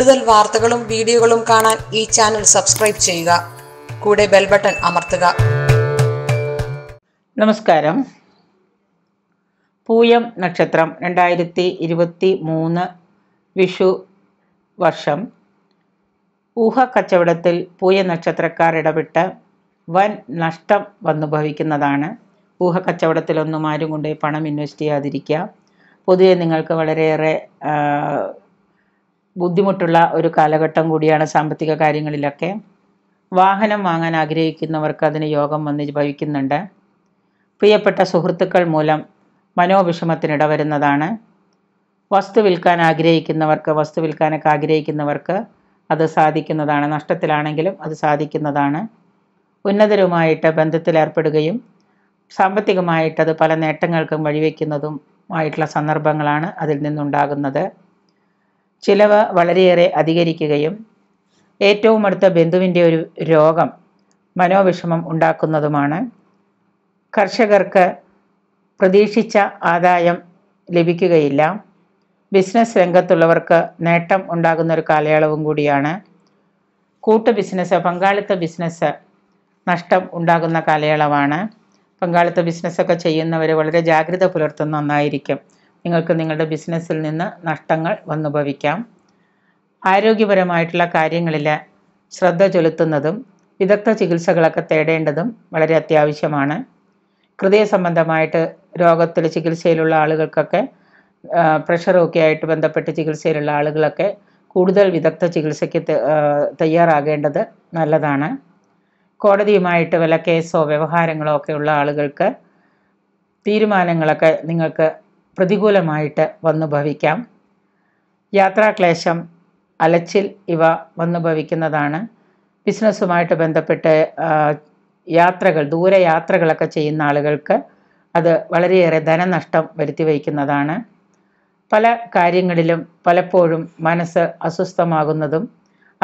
കൂടുതൽ വാർത്തകളും വീഡിയോകളും കാണാൻ ഈ ചാനൽ സബ്സ്ക്രൈബ് ചെയ്യുക കൂടെ ബെൽ ബട്ടൺ അമർത്തുക നമസ്കാരം പൂയം നക്ഷത്രം രണ്ടായിരത്തി ഇരുപത്തി മൂന്ന് വിഷു വർഷം ഊഹ കച്ചവടത്തിൽ പൂയ നക്ഷത്രക്കാർ ഇടപെട്ട് വൻ നഷ്ടം വന്നു ഭവിക്കുന്നതാണ് ഊഹ കച്ചവടത്തിലൊന്നും ആരും കൊണ്ടുപോയി പണം ഇൻവെസ്റ്റ് ചെയ്യാതിരിക്കുക പൊതുവെ നിങ്ങൾക്ക് വളരെയേറെ ബുദ്ധിമുട്ടുള്ള ഒരു കാലഘട്ടം കൂടിയാണ് സാമ്പത്തിക കാര്യങ്ങളിലൊക്കെ വാഹനം വാങ്ങാൻ ആഗ്രഹിക്കുന്നവർക്ക് അതിന് യോഗം വന്ന് ഭവിക്കുന്നുണ്ട് പ്രിയപ്പെട്ട സുഹൃത്തുക്കൾ മൂലം മനോവിഷമത്തിനിട വരുന്നതാണ് വസ്തു വിൽക്കാൻ ആഗ്രഹിക്കുന്നവർക്ക് വസ്തു വിൽക്കാനൊക്കെ ആഗ്രഹിക്കുന്നവർക്ക് അത് സാധിക്കുന്നതാണ് നഷ്ടത്തിലാണെങ്കിലും അത് സാധിക്കുന്നതാണ് ഉന്നതരുമായിട്ട് ബന്ധത്തിലേർപ്പെടുകയും സാമ്പത്തികമായിട്ടത് പല നേട്ടങ്ങൾക്കും വഴിവെക്കുന്നതും ആയിട്ടുള്ള സന്ദർഭങ്ങളാണ് അതിൽ നിന്നുണ്ടാകുന്നത് ചിലവ വളരെയേറെ അധികരിക്കുകയും ഏറ്റവും അടുത്ത ബന്ധുവിൻ്റെ ഒരു രോഗം മനോവിഷമം ഉണ്ടാക്കുന്നതുമാണ് കർഷകർക്ക് പ്രതീക്ഷിച്ച ആദായം ലഭിക്കുകയില്ല ബിസിനസ് രംഗത്തുള്ളവർക്ക് നേട്ടം ഉണ്ടാകുന്ന ഒരു കാലയളവും കൂടിയാണ് കൂട്ടു ബിസിനസ് പങ്കാളിത്ത ബിസിനസ് നഷ്ടം ഉണ്ടാകുന്ന കാലയളവാണ് പങ്കാളിത്ത ബിസിനസ്സൊക്കെ ചെയ്യുന്നവർ വളരെ ജാഗ്രത പുലർത്തുന്ന ഒന്നായിരിക്കും നിങ്ങൾക്ക് നിങ്ങളുടെ ബിസിനസ്സിൽ നിന്ന് നഷ്ടങ്ങൾ വന്നുഭവിക്കാം ആരോഗ്യപരമായിട്ടുള്ള കാര്യങ്ങളിൽ ശ്രദ്ധ ചെലുത്തുന്നതും വിദഗ്ധ ചികിത്സകളൊക്കെ തേടേണ്ടതും വളരെ അത്യാവശ്യമാണ് ഹൃദയ സംബന്ധമായിട്ട് രോഗത്തിൽ ചികിത്സയിലുള്ള ആളുകൾക്കൊക്കെ പ്രഷറൊക്കെ ആയിട്ട് ബന്ധപ്പെട്ട് ചികിത്സയിലുള്ള ആളുകളൊക്കെ കൂടുതൽ വിദഗ്ധ ചികിത്സയ്ക്ക് തയ്യാറാകേണ്ടത് നല്ലതാണ് കോടതിയുമായിട്ട് വല്ല കേസോ വ്യവഹാരങ്ങളോ ഒക്കെ ഉള്ള ആളുകൾക്ക് തീരുമാനങ്ങളൊക്കെ നിങ്ങൾക്ക് പ്രതികൂലമായിട്ട് വന്നു ഭവിക്കാം യാത്രാക്ലേശം അലച്ചിൽ ഇവ വന്നു ഭവിക്കുന്നതാണ് ബിസിനസ്സുമായിട്ട് ബന്ധപ്പെട്ട് യാത്രകൾ ദൂരയാത്രകളൊക്കെ ചെയ്യുന്ന ആളുകൾക്ക് അത് വളരെയേറെ ധനനഷ്ടം വരുത്തി വയ്ക്കുന്നതാണ് പല കാര്യങ്ങളിലും പലപ്പോഴും മനസ്സ് അസ്വസ്ഥമാകുന്നതും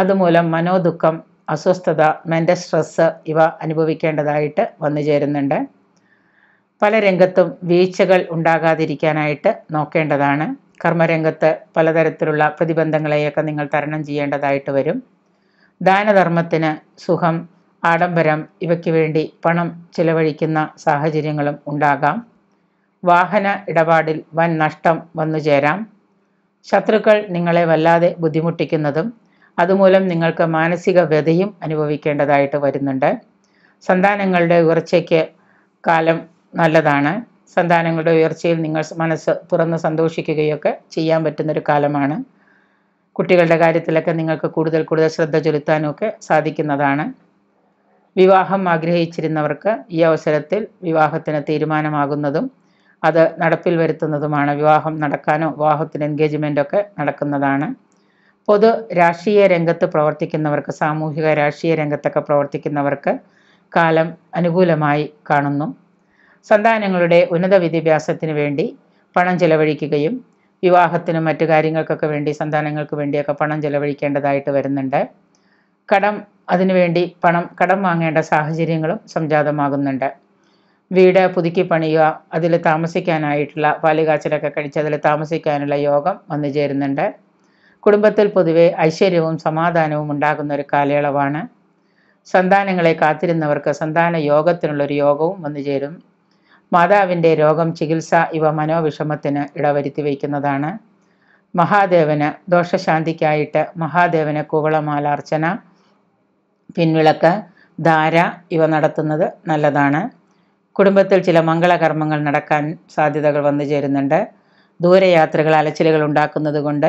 അതുമൂലം മനോദുഃഖം അസ്വസ്ഥത മെൻ്റൽ സ്ട്രെസ്സ് ഇവ അനുഭവിക്കേണ്ടതായിട്ട് വന്നു ചേരുന്നുണ്ട് പല രംഗത്തും വീഴ്ചകൾ ഉണ്ടാകാതിരിക്കാനായിട്ട് നോക്കേണ്ടതാണ് കർമ്മരംഗത്ത് പലതരത്തിലുള്ള പ്രതിബന്ധങ്ങളെയൊക്കെ നിങ്ങൾ തരണം ചെയ്യേണ്ടതായിട്ട് വരും ദാനധർമ്മത്തിന് സുഖം ആഡംബരം ഇവയ്ക്ക് വേണ്ടി പണം ചിലവഴിക്കുന്ന സാഹചര്യങ്ങളും ഉണ്ടാകാം വാഹന ഇടപാടിൽ വൻ നഷ്ടം വന്നു ചേരാം ശത്രുക്കൾ നിങ്ങളെ വല്ലാതെ ബുദ്ധിമുട്ടിക്കുന്നതും അതുമൂലം നിങ്ങൾക്ക് മാനസിക വ്യതയും അനുഭവിക്കേണ്ടതായിട്ട് വരുന്നുണ്ട് സന്താനങ്ങളുടെ ഉയർച്ചയ്ക്ക് കാലം നല്ലതാണ് സന്താനങ്ങളുടെ ഉയർച്ചയിൽ നിങ്ങൾ മനസ്സ് തുറന്ന് സന്തോഷിക്കുകയൊക്കെ ചെയ്യാൻ പറ്റുന്നൊരു കാലമാണ് കുട്ടികളുടെ കാര്യത്തിലൊക്കെ നിങ്ങൾക്ക് കൂടുതൽ കൂടുതൽ ശ്രദ്ധ ചെലുത്താനൊക്കെ സാധിക്കുന്നതാണ് വിവാഹം ആഗ്രഹിച്ചിരുന്നവർക്ക് ഈ അവസരത്തിൽ വിവാഹത്തിന് തീരുമാനമാകുന്നതും അത് നടപ്പിൽ വരുത്തുന്നതുമാണ് വിവാഹം നടക്കാനോ വിവാഹത്തിന് ഒക്കെ നടക്കുന്നതാണ് പൊതു രാഷ്ട്രീയ രംഗത്ത് പ്രവർത്തിക്കുന്നവർക്ക് സാമൂഹിക രാഷ്ട്രീയ രംഗത്തൊക്കെ പ്രവർത്തിക്കുന്നവർക്ക് കാലം അനുകൂലമായി കാണുന്നു സന്താനങ്ങളുടെ ഉന്നത വിദ്യാഭ്യാസത്തിന് വേണ്ടി പണം ചെലവഴിക്കുകയും വിവാഹത്തിനും മറ്റു കാര്യങ്ങൾക്കൊക്കെ വേണ്ടി സന്താനങ്ങൾക്ക് വേണ്ടിയൊക്കെ പണം ചെലവഴിക്കേണ്ടതായിട്ട് വരുന്നുണ്ട് കടം അതിനുവേണ്ടി പണം കടം വാങ്ങേണ്ട സാഹചര്യങ്ങളും സംജാതമാകുന്നുണ്ട് വീട് പുതുക്കി പണിയുക അതിൽ താമസിക്കാനായിട്ടുള്ള പാലുകാച്ചിലൊക്കെ കഴിച്ച് അതിൽ താമസിക്കാനുള്ള യോഗം വന്നു ചേരുന്നുണ്ട് കുടുംബത്തിൽ പൊതുവെ ഐശ്വര്യവും സമാധാനവും ഉണ്ടാകുന്ന ഒരു കാലയളവാണ് സന്താനങ്ങളെ കാത്തിരുന്നവർക്ക് സന്താന യോഗത്തിനുള്ളൊരു യോഗവും വന്നു ചേരും മാതാവിൻ്റെ രോഗം ചികിത്സ ഇവ മനോവിഷമത്തിന് ഇടവരുത്തി വയ്ക്കുന്നതാണ് മഹാദേവന് ദോഷശാന്തിക്കായിട്ട് മഹാദേവന് കുവളമാലാർച്ചന പിൻവിളക്ക് ധാര ഇവ നടത്തുന്നത് നല്ലതാണ് കുടുംബത്തിൽ ചില മംഗളകർമ്മങ്ങൾ നടക്കാൻ സാധ്യതകൾ വന്നു ചേരുന്നുണ്ട് ദൂരയാത്രകൾ അലച്ചിലുകൾ ഉണ്ടാക്കുന്നത് കൊണ്ട്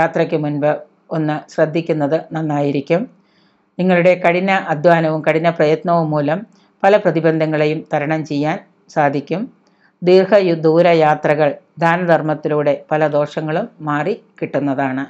യാത്രയ്ക്ക് മുൻപ് ഒന്ന് ശ്രദ്ധിക്കുന്നത് നന്നായിരിക്കും നിങ്ങളുടെ കഠിന അധ്വാനവും കഠിന പ്രയത്നവും മൂലം പല പ്രതിബന്ധങ്ങളെയും തരണം ചെയ്യാൻ സാധിക്കും ദീർഘ ദൂര യാത്രകൾ ദാനധർമ്മത്തിലൂടെ പല ദോഷങ്ങളും മാറി കിട്ടുന്നതാണ്